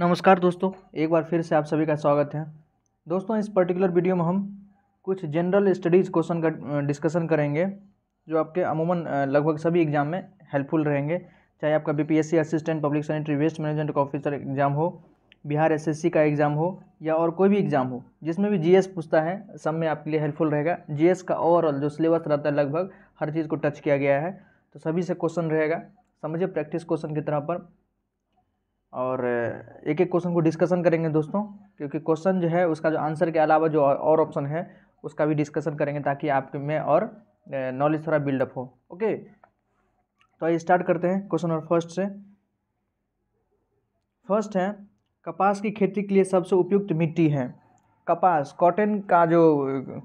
नमस्कार दोस्तों एक बार फिर से आप सभी का स्वागत है दोस्तों इस पर्टिकुलर वीडियो में हम कुछ जनरल स्टडीज़ क्वेश्चन का डिस्कशन करेंगे जो आपके अमूमन लगभग सभी एग्ज़ाम में हेल्पफुल रहेंगे चाहे आपका BPSC assistant public sanitary waste management का ऑफिसर एग्ज़ाम हो बिहार एसएससी का एग्ज़ाम हो या और कोई भी एग्ज़ाम हो जिसमें भी जीएस पूछता है सब में आपके लिए हेल्पफुल रहेगा जीएस का ओवरऑल जो सिलेबस रहता है लगभग हर चीज़ को टच किया गया है तो सभी से क्वेश्चन रहेगा समझिए प्रैक्टिस क्वेश्चन की तरह पर और एक एक क्वेश्चन को डिस्कशन करेंगे दोस्तों क्योंकि क्वेश्चन जो है उसका जो आंसर के अलावा जो और ऑप्शन है उसका भी डिस्कशन करेंगे ताकि आपके में और नॉलेज थोड़ा बिल्डअप हो ओके तो आइए स्टार्ट करते हैं क्वेश्चन नंबर फर्स्ट से फर्स्ट है कपास की खेती के लिए सबसे उपयुक्त मिट्टी है कपास कॉटन का जो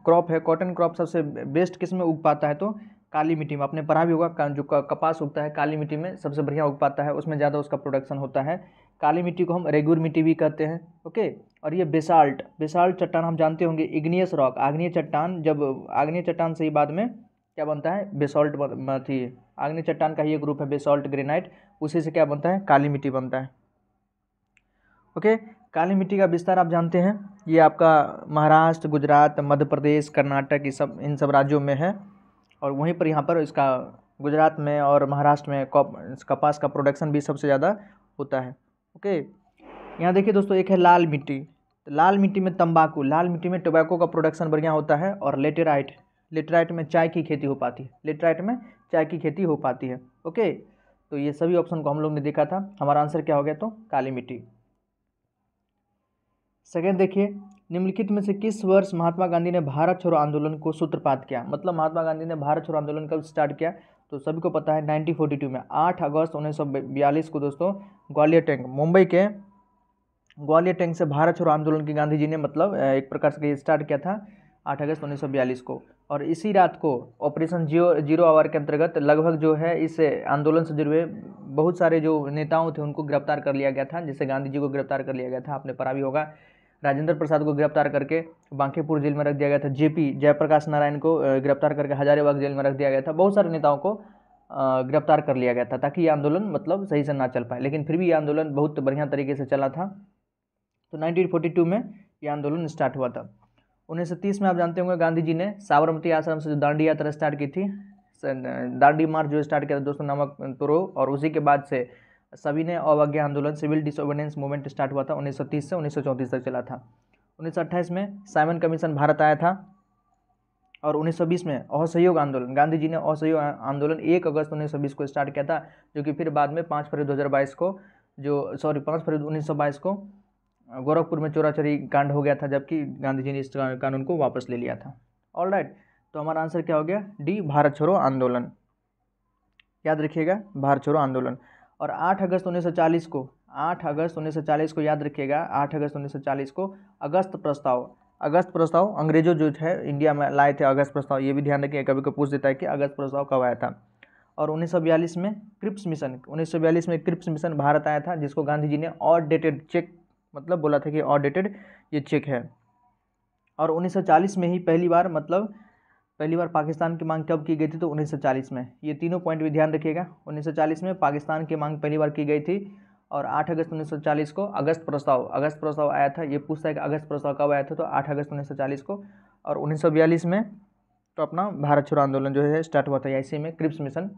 क्रॉप है कॉटन क्रॉप सबसे बेस्ट किस्म में उग पाता है तो काली मिट्टी में आपने पढ़ा भी होगा जो कपास उगता है काली मिट्टी में सबसे बढ़िया उग पाता है उसमें ज़्यादा उसका प्रोडक्शन होता है काली मिट्टी को हम रेगुर मिट्टी भी कहते हैं ओके और ये बेसाल्ट बेसाल्ट चट्टान हम जानते होंगे इग्नियस रॉक आग्नेय चट्टान जब आग्नेय चट्टान से ही बाद में क्या बनता है बेसॉल्ट थी आग्नेय चट्टान का ही एक ग्रुप है बेसॉल्ट ग्रेनाइट उसी से क्या बनता है काली मिट्टी बनता है ओके काली मिट्टी का विस्तार आप जानते हैं ये आपका महाराष्ट्र गुजरात मध्य प्रदेश कर्नाटक ये सब इन सब राज्यों में है और वहीं पर यहाँ पर इसका गुजरात में और महाराष्ट्र में कपास का प्रोडक्शन भी सबसे ज़्यादा होता है ओके यहाँ देखिए दोस्तों एक है लाल मिट्टी तो लाल मिट्टी में तंबाकू लाल मिट्टी में टोबैको का प्रोडक्शन बढ़िया होता है और लेटेराइट लेटेराइट में चाय की खेती हो पाती है लेटेराइट में चाय की खेती हो पाती है ओके तो ये सभी ऑप्शन को हम लोग ने देखा था हमारा आंसर क्या हो गया तो काली मिट्टी सेकेंड देखिए निम्नलिखित में से किस वर्ष महात्मा गांधी ने भारत छोड़ो आंदोलन को सूत्रपात किया मतलब महात्मा गांधी ने भारत छोड़ो आंदोलन कब स्टार्ट किया तो सभी को पता है 1942 में 8 अगस्त 1942 को दोस्तों ग्वालियर टैंक मुंबई के ग्वालियर टैंक से भारत छोड़ो आंदोलन की गांधी जी ने मतलब एक प्रकार से स्टार्ट किया था आठ अगस्त उन्नीस को और इसी रात को ऑपरेशन जियो जीरो आवर के अंतर्गत लगभग जो है इस आंदोलन से जुड़े बहुत सारे जो नेताओं थे उनको गिरफ्तार कर लिया गया था जैसे गांधी जी को गिरफ्तार कर लिया गया था आपने पढ़ा भी होगा राजेंद्र प्रसाद को गिरफ्तार करके बांकीपुर जेल में रख दिया गया था जेपी जयप्रकाश नारायण को गिरफ्तार करके हजारीबाग जेल में रख दिया गया था बहुत सारे नेताओं को गिरफ्तार कर लिया गया था ताकि ये आंदोलन मतलब सही से ना चल पाए लेकिन फिर भी ये आंदोलन बहुत बढ़िया तरीके से चला था तो नाइनटीन में ये आंदोलन स्टार्ट हुआ था उन्नीस सौ तीस में आप जानते होंगे गांधी जी ने साबरमती आश्रम से जो दांडी यात्रा स्टार्ट की थी दांडी मार्च जो स्टार्ट किया था दोस्तों नमक तोड़ो और उसी के बाद से सभी ने अवज्ञा आंदोलन सिविल डिसोबिडेंस मूवमेंट स्टार्ट हुआ था 1930 से 1934 तक चला था 1928 में साइमन कमीशन भारत आया था और 1920 में असहयोग आंदोलन गांधी जी ने असहयोग आंदोलन एक अगस्त 1920 को स्टार्ट किया था जो कि फिर बाद में पाँच फरवरी 2022 को जो सॉरी पाँच फरवरी 1922 को गोरखपुर में चोराचोरी कांड हो गया था जबकि गांधी जी ने इस कानून को वापस ले लिया था ऑल राइट तो हमारा आंसर क्या हो गया डी भारत छोड़ो आंदोलन याद रखिएगा भारत छोड़ो आंदोलन और आठ अगस्त उन्नीस को आठ अगस्त उन्नीस को याद रखिएगा आठ अगस्त उन्नीस को अगस्त प्रस्ताव अगस्त प्रस्ताव अंग्रेजों जो है इंडिया में लाए थे अगस्त प्रस्ताव ये भी ध्यान रखिए कभी को पूछ देता है कि अगस्त प्रस्ताव कब आया था और 1942 में क्रिप्स मिशन उन्नीस में क्रिप्स मिशन भारत आया था जिसको गांधी जी ने ऑडेटेड चेक मतलब बोला था कि ऑडेटेड ये चेक है और 1940 में ही पहली बार मतलब पहली बार पाकिस्तान की मांग कब की गई थी तो 1940 में ये तीनों पॉइंट भी ध्यान रखिएगा 1940 में पाकिस्तान की मांग पहली बार की गई थी और 8 अगस्त 1940 को अगस्त प्रस्ताव अगस्त प्रस्ताव आया था ये पूछता है कि अगस्त प्रस्ताव कब आया था तो 8 अगस्त 1940 को और 1942 में तो अपना भारत छोड़ो आंदोलन जो है स्टार्ट हुआ था ऐसे में क्रिप्स मिशन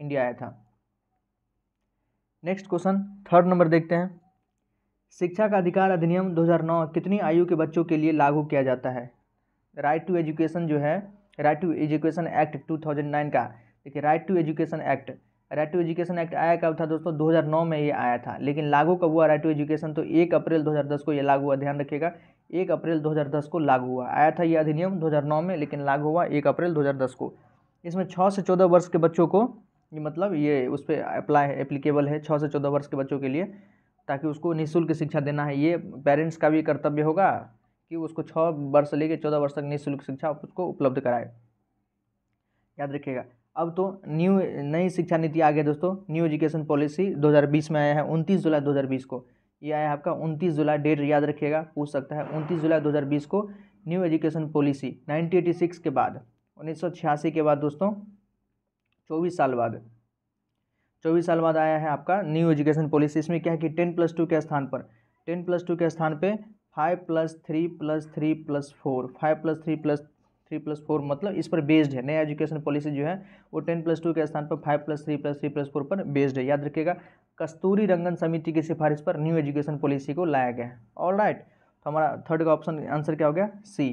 इंडिया आया था नेक्स्ट क्वेश्चन थर्ड नंबर देखते हैं शिक्षा का अधिकार अधिनियम दो कितनी आयु के बच्चों के लिए लागू किया जाता है राइट टू एजुकेशन जो है राइट टू एजुकेशन एक्ट 2009 का देखिए right to education act right to education act आया कब था दोस्तों 2009 में ये आया था लेकिन लागू कब हुआ राइट टू एजुकेशन तो एक अप्रैल 2010 को ये लागू हुआ ध्यान रखिएगा एक अप्रैल 2010 को लागू हुआ आया था ये अधिनियम 2009 में लेकिन लागू हुआ एक अप्रैल 2010 को इसमें छः से चौदह वर्ष के बच्चों को ये मतलब ये उस पर अप्लाई एप्लीकेबल है छः से चौदह वर्ष के बच्चों के लिए ताकि उसको निःशुल्क शिक्षा देना है ये पेरेंट्स का भी कर्तव्य होगा कि उसको छः वर्ष लेके चौदह वर्ष तक निःशुल्क शिक्षा उसको उपलब्ध कराए याद रखिएगा अब तो न्यू नई शिक्षा नीति आ गया दोस्तों न्यू एजुकेशन पॉलिसी 2020 में आया है 29 जुलाई 2020 को ये आया है आपका 29 जुलाई डेट याद रखिएगा पूछ सकता है 29 जुलाई 2020 को न्यू एजुकेशन पॉलिसी 1986 के बाद 1986 के बाद दोस्तों 24 साल बाद चौबीस साल बाद आया है आपका न्यू एजुकेशन पॉलिसी इसमें क्या है कि टेन प्लस टू के स्थान पर टेन प्लस टू के स्थान पर five plus three plus three plus four five plus three plus three plus four मतलब इस पर बेस्ड है नया एजुकेशन पॉलिसी जो है वो टेन प्लस टू के स्थान पर five plus three plus three plus four पर बेस्ड है याद रखिएगा कस्तूरी रंगन समिति की सिफारिश पर न्यू एजुकेशन पॉलिसी को लाया गया है ऑल राइट तो हमारा थर्ड का ऑप्शन आंसर क्या हो गया सी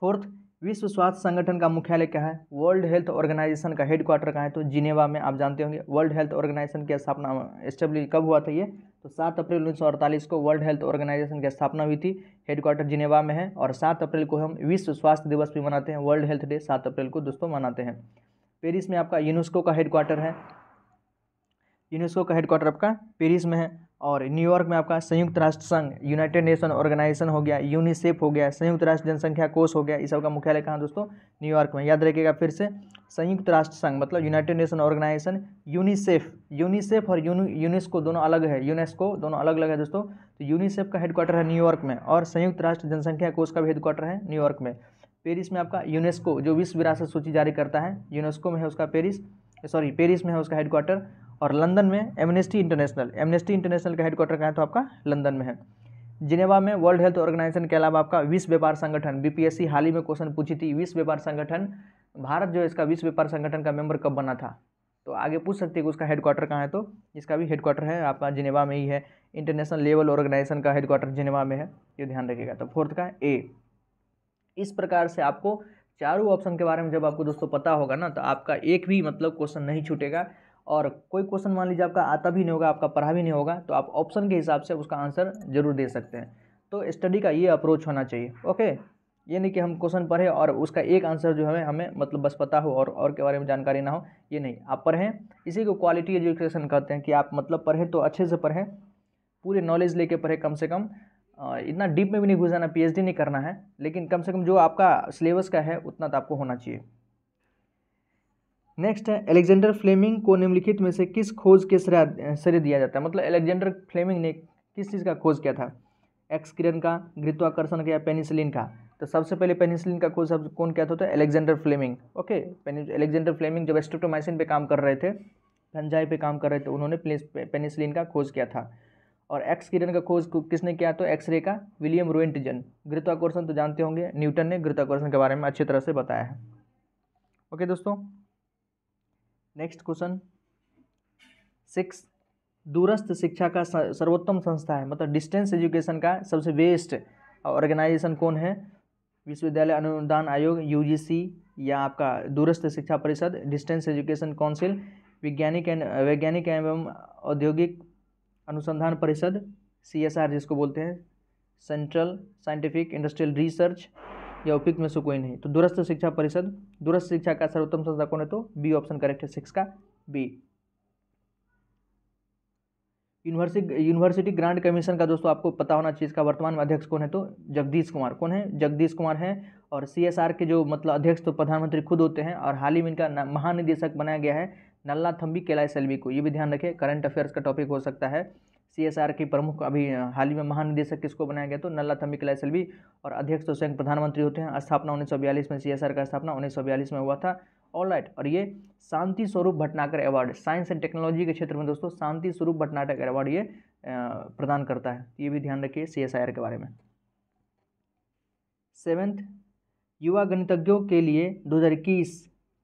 फोर्थ विश्व स्वास्थ्य संगठन का मुख्यालय क्या है वर्ल्ड हेल्थ ऑर्गेनाइजेशन का हेडक्वार्टर कहाँ है तो जिनेवा में आप जानते होंगे वर्ल्ड हेल्थ ऑर्गेनाइजेशन की स्थापना स्टेब्लिश कब हुआ था ये तो सात अप्रैल उन्नीस को वर्ल्ड हेल्थ ऑर्गेनाइजेशन की स्थापना हुई थी हेडक्वार्टर जिनेवा में है और सात अप्रैल को हम विश्व स्वास्थ्य दिवस भी मनाते हैं वर्ल्ड हेल्थ डे सात अप्रैल को दोस्तों मनाते हैं पेरिस में आपका यूनेस्को का हेडक्वार्टर है यूनेस्को का हेडक्वार्टर आपका पेरिस में है और न्यूयॉर्क में आपका संयुक्त राष्ट्र संघ यूनाइटेड नेशन ऑर्गेनाइजेशन हो गया यूनिसेफ हो गया संयुक्त राष्ट्र जनसंख्या कोष हो गया इस सबका मुख्यालय कहाँ दोस्तों न्यूयॉर्क में याद रखिएगा फिर से संयुक्त राष्ट्र संघ मतलब United Nation Organization UNICEF UNICEF और यूनेस्को दोनों अलग है यूनेस्को दोनों अलग अलग है दोस्तों तो यूनिसेफ का हेडक्वार्टर है न्यूयॉर्क में और संयुक्त राष्ट्र जनसंख्या कोष का भी हेडक्वार्टर है न्यूयॉर्क में पेरिस में आपका यूनेस्को जो विश्व विरासत सूची जारी करता है यूनेस्को में है उसका पेरिस सॉरी पेरिस में है उसका हेडक्वार्टर और लंदन में एमनेस्टी इंटरनेशनल एमनेस्टी इंटरनेशनल का हेडक्वार्टर कहाँ है तो आपका लंदन में है जिनेवा में वर्ल्ड हेल्थ ऑर्गेनाइजेशन के अलावा आपका विश्व व्यापार संगठन बीपीएससी हाल ही में क्वेश्चन पूछी थी विश्व व्यापार संगठन भारत जो इसका विश्व व्यापार संगठन का मेंबर कब बना था तो आगे पूछ सकते हैं कि उसका हेडक्वार्टर कहाँ है तो इसका भी हेडक्वार्टर है आपका जिनेवा में ही है इंटरनेशनल लेवल ऑर्गेनाइजेशन का हेडक्वार्टर जिनेवा में है ये ध्यान रखिएगा तो फोर्थ का ए इस प्रकार से आपको चारों ऑप्शन के बारे में जब आपको दोस्तों पता होगा ना तो आपका एक भी मतलब क्वेश्चन नहीं छूटेगा और कोई क्वेश्चन मान लीजिए आपका आता भी नहीं होगा आपका पढ़ा भी नहीं होगा तो आप ऑप्शन के हिसाब से उसका आंसर जरूर दे सकते हैं तो स्टडी का ये अप्रोच होना चाहिए ओके ये नहीं कि हम क्वेश्चन पढ़ें और उसका एक आंसर जो हमें हमें मतलब बस पता हो और और के बारे में जानकारी ना हो ये नहीं आप पढ़ें इसी को क्वालिटी एजुकेशन कहते हैं कि आप मतलब पढ़ें तो अच्छे से पढ़ें पूरे नॉलेज लेके पढ़ें कम से कम इतना डीप में भी नहीं घुस जाना पीएचडी नहीं करना है लेकिन कम से कम जो आपका सिलेबस का है उतना तो आपको होना चाहिए नेक्स्ट है एलेक्जेंडर फ्लेमिंग को निम्नलिखित में से किस खोज के श्रेय श्रेय दिया जाता है मतलब एलेक्जेंडर फ्लेमिंग ने किस चीज़ का खोज किया था एक्स किरण का गुरुत्वाकर्षण का या पेनिसिलिन का तो सबसे पहले पेनिसिलिन का खोज सब कौन क्या था तो Alexander Fleming okay Alexander Fleming जब एस्ट्रोटोमाइसिन पे काम कर रहे थे फंजाई पे काम कर रहे थे उन्होंने पेनिसिलिन का खोज किया था और एक्स किरण का खोज किसने किया तो एक्सरे का विलियम रोइंटजन गुरुत्वाकर्षण तो जानते होंगे न्यूटन ने गुरुत्वाकर्षण के बारे में अच्छी तरह से बताया है ओके दोस्तों नेक्स्ट क्वेश्चन सिक्स दूरस्थ शिक्षा का सर्वोत्तम संस्था है मतलब डिस्टेंस एजुकेशन का सबसे बेस्ट ऑर्गेनाइजेशन कौन है विश्वविद्यालय अनुदान आयोग यूजीसी या आपका दूरस्थ शिक्षा परिषद डिस्टेंस एजुकेशन काउंसिल वैज्ञानिक एंड वैज्ञानिक एवं औद्योगिक अनुसंधान परिषद सी जिसको बोलते हैं सेंट्रल साइंटिफिक इंडस्ट्रियल रिसर्च या उपयुक्त में से कोई नहीं तो दूरस्थ शिक्षा परिषद दूरस्थ शिक्षा का सर्वोत्तम संस्था कौन है तो बी ऑप्शन करेक्ट है सिक्स का B university university grant commission का दोस्तों आपको पता होना चाहिए इसका वर्तमान में अध्यक्ष कौन है तो जगदीश कुमार कौन है जगदीश कुमार है और सीएसआर के जो मतलब अध्यक्ष तो प्रधानमंत्री खुद होते हैं और हाल ही में इनका महानिदेशक बनाया गया है नल्ला थम्बी केला सेल्वी को ये भी ध्यान रखें करंट अफेयर्स का टॉपिक हो सकता है सीएसआर की प्रमुख अभी हाल ही में महानिदेशक किसको बनाया गया तो नल्ला थम्बी केला सेल्वी और अध्यक्ष तो स्वयं प्रधानमंत्री होते हैं स्थापना उन्नीस में आर का स्थापना उन्नीस में हुआ था ऑल राइट और ये Shanti Swarup Bhatnagar award science and technology के क्षेत्र में दोस्तों शांति स्वरूप भटनाकर अवार्ड ये प्रदान करता है ये भी ध्यान रखिए सी के बारे में सेवेंथ युवा गणितज्ञों के लिए 2021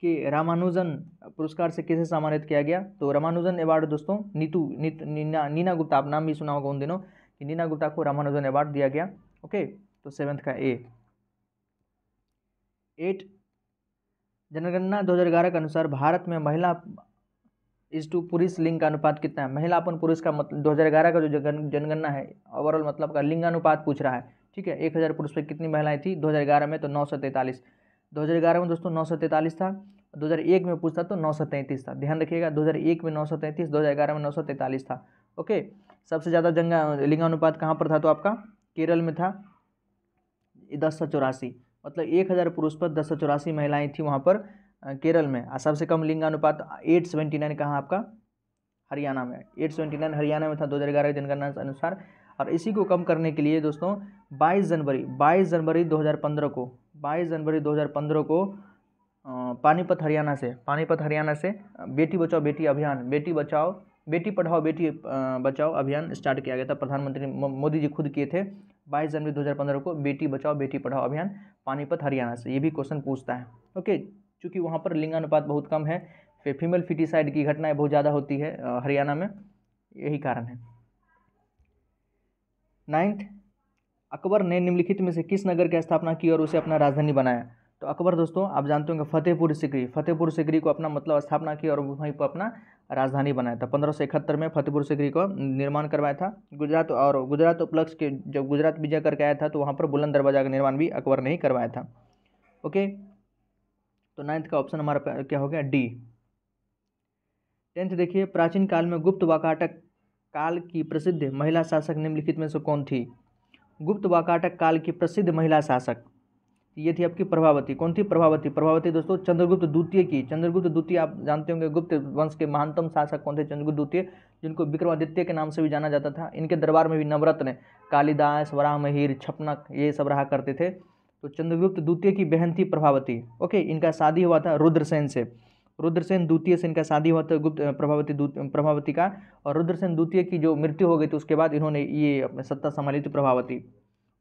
कि रामानुजन पुरस्कार से किसे सम्मानित किया गया तो रामानुजन अवार्ड दोस्तों नीतू नीत नीना नीना गुप्ता आप नाम भी सुना होगा उन दिनों कि नीना गुप्ता को रामानुजन अवार्ड दिया गया ओके तो सेवन्थ का ए एट जनगणना 2011 के अनुसार भारत में महिला इस टू पुरुष लिंग का अनुपात कितना है महिला अपन पुरुष का मतलब दो हज़ार ग्यारह का जो जनगणना है ओवरऑल मतलब का लिंगानुपात पूछ रहा है ठीक है एक हज़ार पुरुष पर कितनी महिलाएं थी ग्यारह में तो नौ सौ तैंतालीस 2011 में दोस्तों नौ था 2001 में पूछता तो नौ था ध्यान रखिएगा 2001 में नौ सौ 2011 में नौ था ओके सबसे ज़्यादा जंगा लिंगानुपात कहाँ पर था तो आपका केरल में था दस सौ चौरासी मतलब एक हज़ार पुरुष पर दस सौ चौरासी महिलाएँ थी वहाँ पर केरल में और सबसे कम लिंगानुपात एट सेवेंटी नाइन कहाँ आपका हरियाणा में एट सेवेंटी नाइन हरियाणा में था दो हज़ार ग्यारह जनगणना अनुसार और इसी को कम करने के लिए दोस्तों बाईस जनवरी बाईस जनवरी दो हज़ार पंद्रह को बाईस जनवरी 2015 को पानीपत हरियाणा से पानीपत हरियाणा से बेटी बचाओ बेटी अभियान बेटी बचाओ बेटी पढ़ाओ बेटी बचाओ अभियान स्टार्ट किया गया था प्रधानमंत्री मोदी जी खुद किए थे 22 जनवरी 2015 को बेटी बचाओ बेटी पढ़ाओ अभियान पानीपत हरियाणा से ये भी क्वेश्चन पूछता है ओके चूँकि वहाँ पर लिंगानुपात बहुत कम है फिर फीमेल फिटिसाइड की घटनाएँ बहुत ज़्यादा होती है हरियाणा में यही कारण है नाइन्थ अकबर ने निम्नलिखित में से किस नगर की स्थापना की और उसे अपना राजधानी बनाया तो अकबर दोस्तों आप जानते होंगे फतेहपुर सिकरी फतेहपुर सिकरी को अपना मतलब स्थापना की और वहीं पर अपना राजधानी बनाया था पंद्रह सौ इकहत्तर में फतेहपुर सिकरी को निर्माण करवाया था गुजरात और गुजरात उपलक्ष्य के जब गुजरात विजय करके आया था तो वहाँ पर बुलंद दरवाजा का निर्माण भी अकबर ने ही करवाया था ओके तो नाइन्थ का ऑप्शन हमारा क्या हो गया डी टेंथ देखिए प्राचीन काल में गुप्त वाकाटक काल की प्रसिद्ध महिला शासक निम्नलिखित में से कौन थी गुप्त वाकाटक काल की प्रसिद्ध महिला शासक ये थी आपकी प्रभावती कौन थी प्रभावती प्रभावती दोस्तों चंद्रगुप्त द्वितीय की चंद्रगुप्त द्वितीय आप जानते होंगे गुप्त वंश के महानतम शासक कौन थे चंद्रगुप्त द्वितीय जिनको विक्रमादित्य के नाम से भी जाना जाता था इनके दरबार में भी नवरत्न कालिदास वराह महिर छपनक ये सब रहा करते थे तो चंद्रगुप्त द्वितीय की बहन थी प्रभावती ओके इनका शादी हुआ था रुद्रसेन से रुद्रसेन द्वितीय से इनका शादी हुआ था गुप्त प्रभावती प्रभावती का और रुद्रसेन द्वितीय की जो मृत्यु हो गई थी उसके बाद इन्होंने ये अपने सत्ता संभाली थी प्रभावती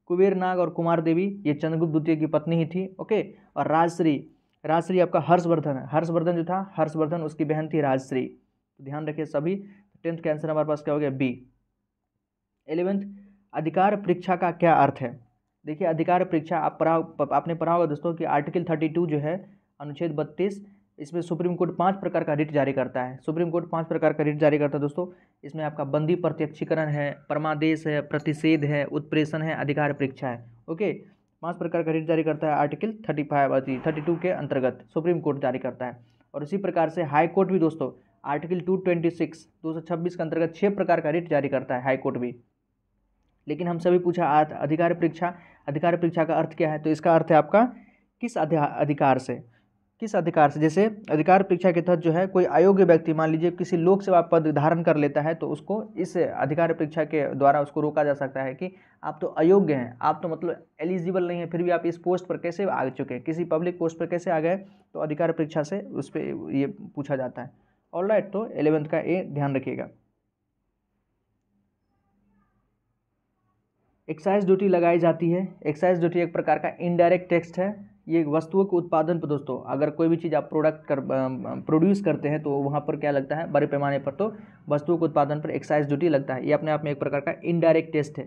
कुबेर नाग और कुमार देवी ये चंद्रगुप्त द्वितीय की पत्नी ही थी ओके और राजश्री राजश्री आपका हर्षवर्धन है हर्षवर्धन जो था हर्षवर्धन उसकी बहन थी राजश्री तो ध्यान रखिए सभी टेंथ का आंसर हमारे पास क्या हो गया बी एलेवेंथ अधिकार परीक्षा का क्या अर्थ है देखिए अधिकार परीक्षा आप पढ़ा आपने पढ़ा होगा दोस्तों कि आर्टिकल थर्टी टू जो है अनुच्छेद बत्तीस इसमें सुप्रीम कोर्ट पांच प्रकार का रिट जारी करता है सुप्रीम कोर्ट पांच प्रकार का रिट जारी करता है दोस्तों इसमें आपका बंदी प्रत्यक्षीकरण है परमादेश है प्रतिषेध है उत्प्रेषण है अधिकार परीक्षा है ओके पांच प्रकार का रिट जारी करता है article thirty five thirty two के अंतर्गत सुप्रीम कोर्ट जारी करता है और इसी प्रकार से हाई कोर्ट भी दोस्तों आर्टिकल टू ट्वेंटी सिक्स दो सौ छब्बीस के अंतर्गत छः प्रकार का रिट जारी करता है हाईकोर्ट भी लेकिन हम सभी पूछा अधिकार परीक्षा अधिकार परीक्षा का अर्थ क्या है तो इसका अर्थ है आपका किस अधिकार से किस अधिकार से जैसे अधिकार परीक्षा के तहत जो है कोई अयोग्य व्यक्ति मान लीजिए किसी लोक सेवा पद धारण कर लेता है तो उसको इस अधिकार परीक्षा के द्वारा उसको रोका जा सकता है कि आप तो अयोग्य हैं आप तो मतलब एलिजिबल नहीं है फिर भी आप इस पोस्ट पर कैसे आ चुके हैं किसी पब्लिक पोस्ट पर कैसे आ गए तो अधिकार परीक्षा से उस पर ये पूछा जाता है ऑल राइट तो एलेवेंथ का ये ध्यान रखिएगा एक्साइज ड्यूटी लगाई जाती है एक्साइज ड्यूटी एक प्रकार का इनडायरेक्ट टेक्स्ट है ये वस्तुओं के उत्पादन पर दोस्तों अगर कोई भी चीज़ आप प्रोडक्ट कर प्रोड्यूस करते हैं तो वहाँ पर क्या लगता है बड़े पैमाने पर तो वस्तुओं के उत्पादन पर एक्साइज ड्यूटी लगता है ये अपने आप में एक प्रकार का इनडायरेक्ट टेस्ट है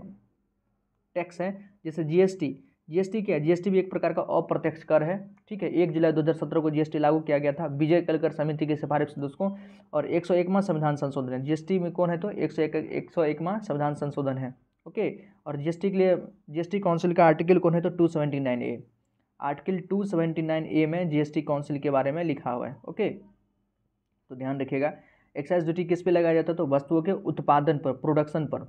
टैक्स है जैसे जीएसटी जीएसटी क्या है जीएसटी भी एक प्रकार का अप्रत्यक्ष कर है ठीक है एक जुलाई 2017 को जीएसटी लागू किया गया था विजय कलकर समिति के सिफारिश दोस्तों और एक सौ एकमा संविधान संशोधन है जीएसटी में कौन है तो एक सौ एक एक सौ एकमा संविधान संशोधन है ओके और जीएसटी के लिए जीएसटी काउंसिल का आर्टिकल कौन है तो two seventy nine A article 279 A में जीएसटी काउंसिल के बारे में लिखा हुआ है ओके तो ध्यान रखिएगा एक्साइज ड्यूटी किस पे लगाया जाता है तो वस्तुओं के उत्पादन पर प्रोडक्शन पर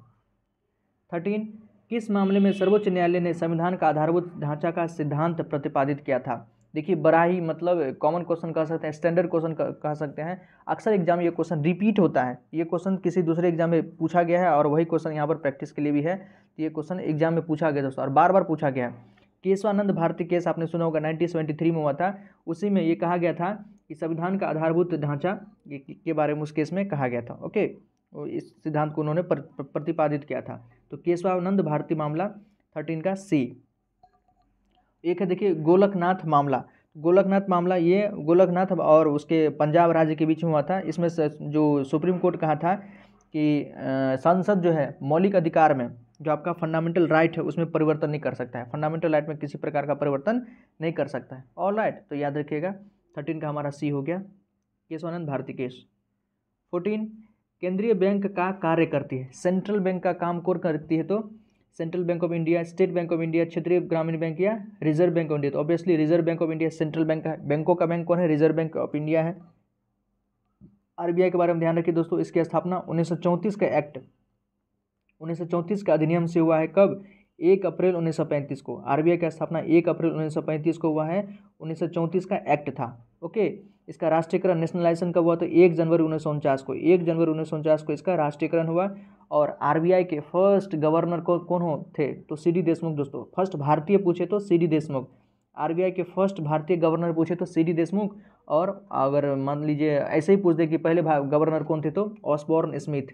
थर्टीन किस मामले में सर्वोच्च न्यायालय ने संविधान का आधारभूत ढांचा का सिद्धांत प्रतिपादित किया था देखिए बड़ा ही मतलब कॉमन क्वेश्चन कह सकते हैं स्टैंडर्ड क्वेश्चन कह सकते हैं अक्सर एग्जाम में ये क्वेश्चन रिपीट होता है ये क्वेश्चन किसी दूसरे एग्जाम में पूछा गया है और वही क्वेश्चन यहाँ पर प्रैक्टिस के लिए भी है तो ये क्वेश्चन एग्जाम में पूछा गया दोस्तों और बार बार पूछा गया है केशवानंद भारती केस आपने सुना होगा नाइनटीन सेवेंटी थ्री में हुआ था उसी में ये कहा गया था कि संविधान का आधारभूत ढांचा के बारे में उस केस में कहा गया था ओके इस सिद्धांत को उन्होंने प्रतिपादित किया था तो केशवानंद भारती मामला थर्टीन का सी एक है देखिए गोलकनाथ मामला गोलकनाथ मामला ये गोलकनाथ और उसके पंजाब राज्य के बीच में हुआ था इसमें जो सुप्रीम कोर्ट कहा था कि संसद जो है मौलिक अधिकार में जो आपका फंडामेंटल राइट है उसमें परिवर्तन नहीं कर सकता है फंडामेंटल राइट में किसी प्रकार का परिवर्तन नहीं कर सकता है ऑल राइट right, तो याद रखिएगा थर्टीन का हमारा सी हो गया केशवानंद भारती केस फोर्टीन केंद्रीय बैंक का कार्य करती है सेंट्रल बैंक का काम कौन करती है तो Central Bank of India State Bank of India क्षेत्रीय ग्रामीण बैंक या रिजर्व बैंक ऑफ इंडिया तो obviously Reserve Bank of India central bank है बैंकों का बैंक कौन है रिजर्व बैंक ऑफ इंडिया है आरबीआई के बारे में ध्यान रखिए दोस्तों इसकी स्थापना उन्नीस का एक्ट उन्नीस के अधिनियम से हुआ है कब एक अप्रैल 1935 को आरबीआई का स्थापना एक अप्रैल 1935 को हुआ है 1934 का एक्ट था ओके इसका राष्ट्रीयकरण नेशनलाइजेशन कब हुआ तो एक जनवरी उन्नीस को एक जनवरी उन्नीस को इसका राष्ट्रीयकरण हुआ और आरबीआई के फर्स्ट गवर्नर को कौन हो थे तो सी डी देशमुख दोस्तों फर्स्ट भारतीय पूछे तो सी डी देशमुख आर के फर्स्ट भारतीय गवर्नर पूछे तो सी डी देशमुख और अगर मान लीजिए ऐसे ही पूछ दे कि पहले गवर्नर कौन थे तो ऑसबॉर्न स्मिथ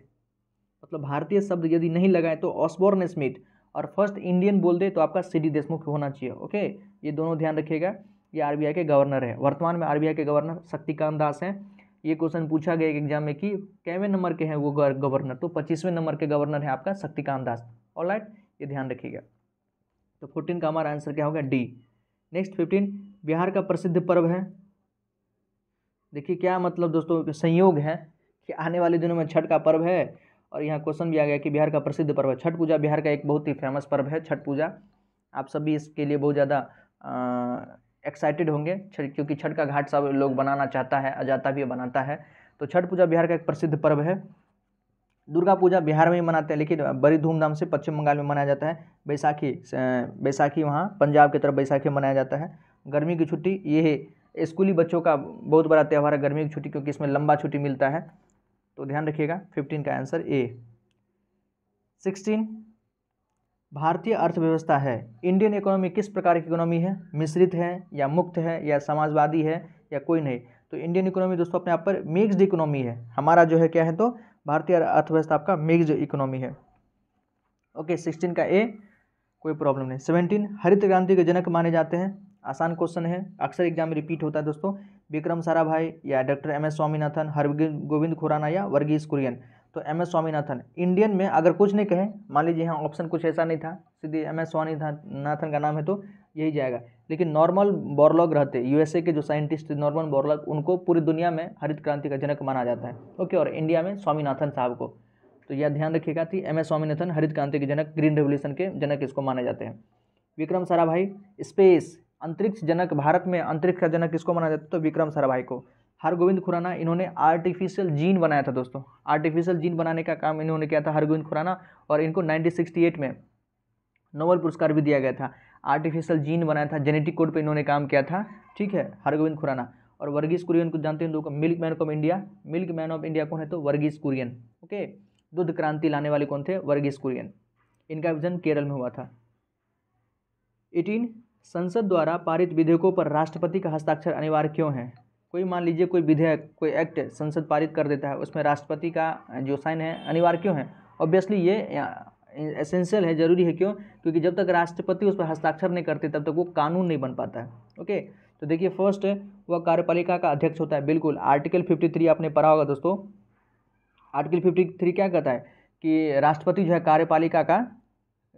मतलब भारतीय शब्द यदि नहीं लगाएं तो ऑसबोर्न स्मिथ और फर्स्ट इंडियन बोल दे तो आपका सी डी देशमुख होना चाहिए ओके ये दोनों ध्यान रखिएगा ये आरबीआई के गवर्नर है वर्तमान में आरबीआई के गवर्नर शक्तिकांत दास हैं ये क्वेश्चन पूछा गया एक एग्जाम में कि कैवें नंबर के हैं वो गवर्नर तो पच्चीसवें नंबर के गवर्नर है आपका शक्तिकांत दास ऑल राइट ये ध्यान रखिएगा तो फोर्टीन का हमारा आंसर क्या होगा डी नेक्स्ट फिफ्टीन बिहार का प्रसिद्ध पर्व है देखिए क्या मतलब दोस्तों संयोग है कि आने वाले दिनों में छठ का पर्व है और यहाँ क्वेश्चन भी आ गया कि बिहार का प्रसिद्ध पर्व है छठ पूजा बिहार का एक बहुत ही फेमस पर्व है छठ पूजा आप सभी इसके लिए बहुत ज़्यादा एक्साइटेड होंगे छठ क्योंकि छठ का घाट सब लोग बनाना चाहता है अजाता भी बनाता है तो छठ पूजा बिहार का एक प्रसिद्ध पर्व है दुर्गा पूजा बिहार में ही मनाते हैं लेकिन बड़ी धूमधाम से पश्चिम बंगाल में मनाया जाता है बैसाखी बैसाखी वहाँ पंजाब की तरफ बैसाखी मनाया जाता है गर्मी की छुट्टी ये स्कूली बच्चों का बहुत बड़ा त्यौहार है गर्मी की छुट्टी क्योंकि इसमें लंबा छुट्टी मिलता है तो ध्यान रखिएगा फिफ्टीन का आंसर ए सिक्सटीन भारतीय अर्थव्यवस्था है इंडियन इकोनॉमी किस प्रकार की इकोनॉमी है मिश्रित है या मुक्त है या समाजवादी है या कोई नहीं तो इंडियन इकोनॉमी दोस्तों अपने आप पर मिक्स्ड इकोनॉमी है हमारा जो है क्या है तो भारतीय अर्थव्यवस्था आपका मिक्स्ड इकोनॉमी है ओके सिक्सटीन का ए कोई प्रॉब्लम नहीं सेवनटीन हरित क्रांति के जनक माने जाते हैं आसान क्वेश्चन है अक्सर एग्जाम में रिपीट होता है दोस्तों विक्रम साराभाई या doctor M S Swaminathan Har Gobind Khorana या वर्गीज कुरियन तो एम एस स्वामीनाथन इंडियन में अगर कुछ नहीं कहें मान लीजिए यहाँ ऑप्शन कुछ ऐसा नहीं था सीधे एम एस स्वामीनाथन का नाम है तो यही जाएगा लेकिन नॉर्मल बॉर्लॉग रहते यूएसए के जो साइंटिस्ट नॉर्मल बॉर्लॉग उनको पूरी दुनिया में हरित क्रांति का जनक माना जाता है ओके और इंडिया में स्वामीनाथन साहब को तो यह ध्यान रखिएगा कि एम एस स्वामीनाथन हरित क्रांति के जनक ग्रीन रेवोल्यूशन के जनक इसको माने जाते हैं विक्रम साराभाई स्पेस अंतरिक्ष जनक भारत में अंतरिक्ष का जनक किसको माना जाता है तो विक्रम साराभाई को हरगोविंद खुराना इन्होंने आर्टिफिशियल जीन बनाया था दोस्तों आर्टिफिशियल जीन बनाने का काम इन्होंने किया था हरगोविंद खुराना और इनको 1968 में नोबल पुरस्कार भी दिया गया था आर्टिफिशियल जीन बनाया था जेनेटिक कोड पे इन्होंने काम किया था ठीक है हरगोविंद खुराना और वर्गीस कुरियन को जानते हैं दो milk man of India milk man of India कौन है तो वर्गीस कुरियन ओके दुध क्रांति लाने वाले कौन थे वर्गीस कुरियन इनका जन्म केरल में हुआ था एटीन संसद द्वारा पारित विधेयकों पर राष्ट्रपति का हस्ताक्षर अनिवार्य क्यों है कोई मान लीजिए कोई विधेयक कोई एक्ट संसद पारित कर देता है उसमें राष्ट्रपति का जो साइन है अनिवार्य क्यों है ऑब्वियसली ये एसेंशियल है ज़रूरी है क्यों क्योंकि जब तक राष्ट्रपति उस पर हस्ताक्षर नहीं करते तब तक वो कानून नहीं बन पाता है ओके तो देखिए फर्स्ट वह कार्यपालिका का अध्यक्ष होता है बिल्कुल आर्टिकल फिफ्टी थ्री आपने पढ़ा होगा दोस्तों आर्टिकल फिफ्टी थ्री क्या कहता है कि राष्ट्रपति जो है कार्यपालिका का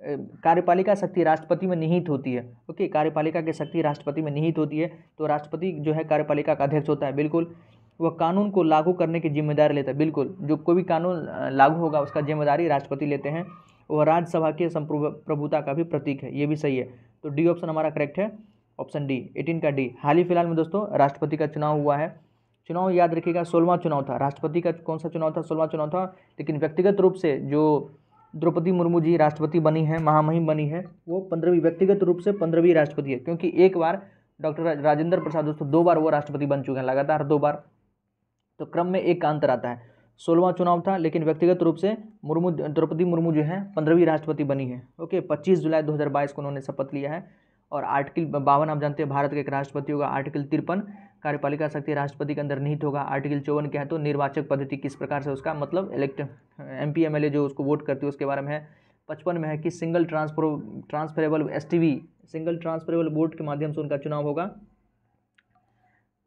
कार्यपालिका शक्ति राष्ट्रपति में निहित होती है ओके कार्यपालिका की शक्ति राष्ट्रपति में निहित होती है तो राष्ट्रपति जो है कार्यपालिका का अध्यक्ष होता है बिल्कुल वह कानून को लागू करने की जिम्मेदारी लेता है बिल्कुल जो कोई भी कानून लागू होगा उसका जिम्मेदारी राष्ट्रपति लेते हैं वह राज्यसभा के संप्रभुता का भी प्रतीक है ये भी सही है तो डी ऑप्शन हमारा करेक्ट है ऑप्शन डी एटीन का डी हाल ही फिलहाल में दोस्तों राष्ट्रपति का चुनाव हुआ है चुनाव याद रखिएगा सोलवा चुनाव था राष्ट्रपति का कौन सा चुनाव था सोलवा चुनाव था लेकिन व्यक्तिगत रूप से जो द्रौपदी मुर्मू जी राष्ट्रपति बनी हैं महामहिम बनी है वो पंद्रहवीं व्यक्तिगत रूप से पंद्रहवीं राष्ट्रपति है क्योंकि एक बार डॉक्टर राजेंद्र प्रसाद दोस्तों दो बार वो राष्ट्रपति बन चुके हैं लगातार दो बार तो क्रम में एक का अंतर आता है सोलहवां चुनाव था लेकिन व्यक्तिगत रूप से मुर्मू द्रौपदी मुर्मू जो है पंद्रहवीं राष्ट्रपति बनी है ओके पच्चीस जुलाई दो को उन्होंने शपथ लिया है और आर्टिकल बावन आप जानते हैं भारत के एक राष्ट्रपति होगा आर्टिकल तिरपन कार्यपालिका शक्ति राष्ट्रपति के अंदर निहित होगा आर्टिकल चौवन क्या है तो निर्वाचक पद्धति किस प्रकार से उसका मतलब इलेक्ट एम पी जो उसको वोट करती है उसके बारे में है पचपन में है कि single transfer transferable S single transferable बोर्ड के माध्यम से उनका चुनाव होगा